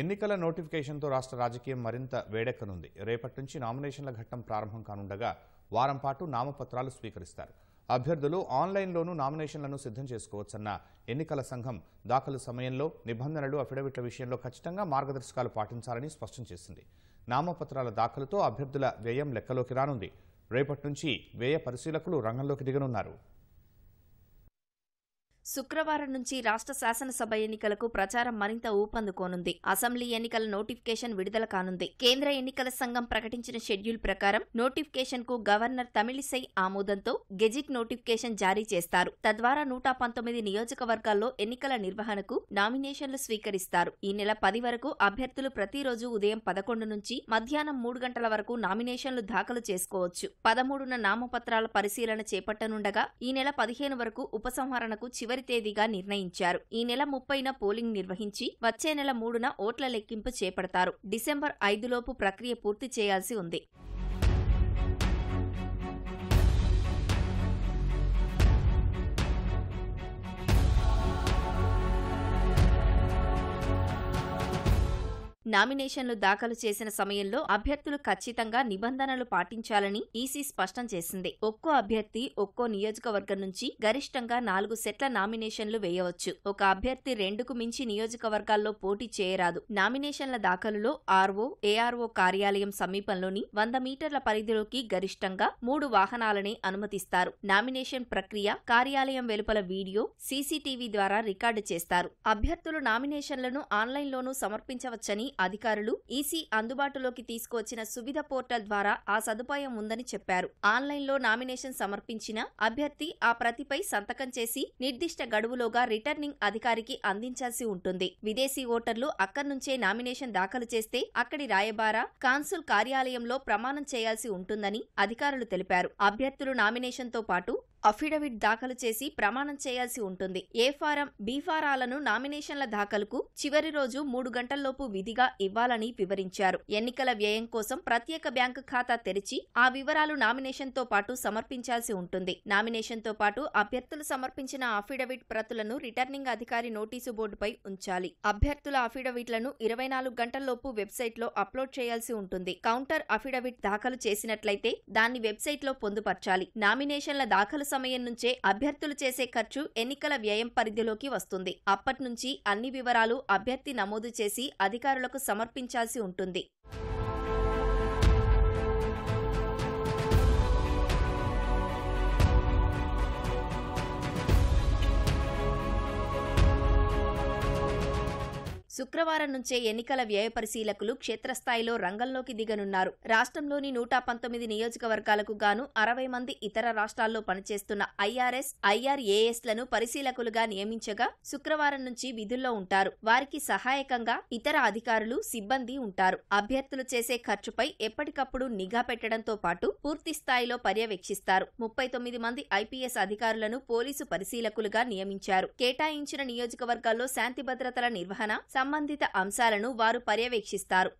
ఎన్నికల నోటిఫికేషన్తో రాష్ట్ర రాజకీయం మరింత వేడెక్కనుంది రేపటి నుంచి నామినేషన్ల ఘట్టం ప్రారంభం కానుండగా వారం పాటు నామపత్రాలు స్వీకరిస్తారు అభ్యర్థులు ఆన్లైన్లోనూ నామినేషన్లను సిద్ధం చేసుకోవచ్చన్న ఎన్నికల సంఘం దాఖలు సమయంలో నిబంధనలు అఫిడవిట్ల విషయంలో ఖచ్చితంగా మార్గదర్శకాలు పాటించాలని స్పష్టం చేసింది నామపత్రాల దాఖలుతో అభ్యర్థుల వ్యయం లెక్కలోకి రానుంది రేపటి నుంచి వ్యయ పరిశీలకులు రంగంలోకి దిగనున్నారు శుక్రవారం నుంచి రాష్ట్ర శాసనసభ ఎన్నికలకు ప్రచారం మరింత ఊపందుకోనుంది అసెంబ్లీ ఎన్నికల నోటిఫికేషన్ విడుదల కానుంది కేంద్ర ఎన్నికల సంఘం ప్రకటించిన షెడ్యూల్ ప్రకారం నోటిఫికేషన్ కు గవర్నర్ తమిళిసై ఆమోదంతో గెజిట్ నోటిఫికేషన్ జారీ చేస్తారు తద్వారా నూట పంతొమ్మిది నియోజకవర్గాల్లో ఎన్నికల నిర్వహణకు నామినేషన్లు స్వీకరిస్తారు ఈ నెల పది వరకు అభ్యర్థులు ప్రతిరోజు ఉదయం పదకొండు నుంచి మధ్యాహ్నం మూడు గంటల వరకు నామినేషన్లు దాఖలు చేసుకోవచ్చు పదమూడున నామపత్రాల పరిశీలన చేపట్టనుండగా ఈ నెల పదిహేను వరకు ఉపసంహరణకు చివరి చివరి తేదీగా నిర్ణయించారు ఈ నెల ముప్పైన పోలింగ్ నిర్వహించి వచ్చే నెల మూడున ఓట్ల లెక్కింపు చేపడతారు డిసెంబర్ ఐదులోపు ప్రక్రియ పూర్తి చేయాల్సి ఉంది నామినేషన్లు దాఖలు చేసిన సమయంలో అభ్యర్థులు ఖచ్చితంగా నిబంధనలు పాటించాలని ఈసీ స్పష్టం చేసింది ఒక్కో అభ్యర్థి ఒక్కో నియోజకవర్గం నుంచి గరిష్టంగా నాలుగు సెట్ల నామినేషన్లు వేయవచ్చు ఒక అభ్యర్థి రెండుకు మించి నియోజకవర్గాల్లో పోటీ చేయరాదు నామినేషన్ల దాఖలులో ఆర్ఓ ఏఆర్ఓ కార్యాలయం సమీపంలోని వంద మీటర్ల పరిధిలోకి గరిష్టంగా మూడు వాహనాలనే అనుమతిస్తారు నామినేషన్ ప్రక్రియ కార్యాలయం వెలుపల వీడియో సీసీటీవీ ద్వారా రికార్డు చేస్తారు అభ్యర్థులు నామినేషన్లను ఆన్లైన్లోనూ సమర్పించవచ్చని అధికారులు ఈసీ అందుబాటులోకి తీసుకువచ్చిన సువిధ పోర్టల్ ద్వారా ఆ సదుపాయం ఉందని చెప్పారు ఆన్లైన్లో నామినేషన్ సమర్పించిన అభ్యర్థి ఆ ప్రతిపై సంతకం చేసి నిర్దిష్ట గడువులోగా రిటర్నింగ్ అధికారికి అందించాల్సి ఉంటుంది విదేశీ ఓటర్లు అక్కడి నుంచే నామినేషన్ దాఖలు చేస్తే అక్కడి రాయబార కాన్సుల్ కార్యాలయంలో ప్రమాణం చేయాల్సి ఉంటుందని అధికారులు తెలిపారు అభ్యర్థులు నామినేషన్తో పాటు అఫిడవిట్ దాఖలు చేసి ప్రమాణం చేయాల్సి ఉంటుంది ఏ ఫారం బి ఫారాలను నామినేషన్ల దాఖలుకు చివరి రోజు మూడు గంటల్లోపు విధిగా ఇవ్వాలని వివరించారు ఎన్నికల వ్యయం కోసం ప్రత్యేక బ్యాంకు ఖాతా తెరిచి ఆ వివరాలు నామినేషన్తో పాటు సమర్పించాల్సి ఉంటుంది నామినేషన్తో పాటు అభ్యర్థులు సమర్పించిన అఫిడవిట్ ప్రతులను రిటర్నింగ్ అధికారి నోటీసు బోర్డుపై ఉంచాలి అభ్యర్థుల అఫిడవిట్లను ఇరవై నాలుగు గంటల్లోపు వెబ్సైట్లో అప్లోడ్ చేయాల్సి ఉంటుంది కౌంటర్ అఫిడవిట్ దాఖలు చేసినట్లయితే దాన్ని వెబ్సైట్లో పొందుపర్చాలి నామినేషన్ల దాఖలు సమయం నుంచే అభ్యర్థులు చేసే ఖర్చు ఎన్నికల వ్యయం పరిధిలోకి వస్తుంది అప్పటి నుంచి అన్ని వివరాలు అభ్యర్థి నమోదు చేసి అధికారులకు సమర్పించాల్సి ఉంటుంది శుక్రవారం నుంచే ఎన్నికల వ్యయ పరిశీలకులు క్షేత్రస్థాయిలో రంగంలోకి దిగనున్నారు రాష్ట్రంలోని నూట పంతొమ్మిది నియోజకవర్గాలకు గాను అరవై మంది ఇతర రాష్ట్రాల్లో పనిచేస్తున్న ఐఆర్ఎస్ ఐఆర్ఏఎస్లను పరిశీలకులుగా నియమించగా శుక్రవారం నుంచి విధుల్లో ఉంటారు వారికి సహాయకంగా ఇతర అధికారులు సిబ్బంది ఉంటారు అభ్యర్థులు చేసే ఖర్చుపై ఎప్పటికప్పుడు నిఘా పెట్టడంతో పాటు పూర్తి స్థాయిలో పర్యవేక్షిస్తారు ముప్పై తొమ్మిది మంది ఐపీఎస్ అధికారులను పోలీసు పరిశీలకులుగా నియమించారు కేటాయించిన నియోజకవర్గాల్లో శాంతి భద్రతల నిర్వహణ సంబంధిత అంశాలను వారు పర్యవేక్షిస్తారు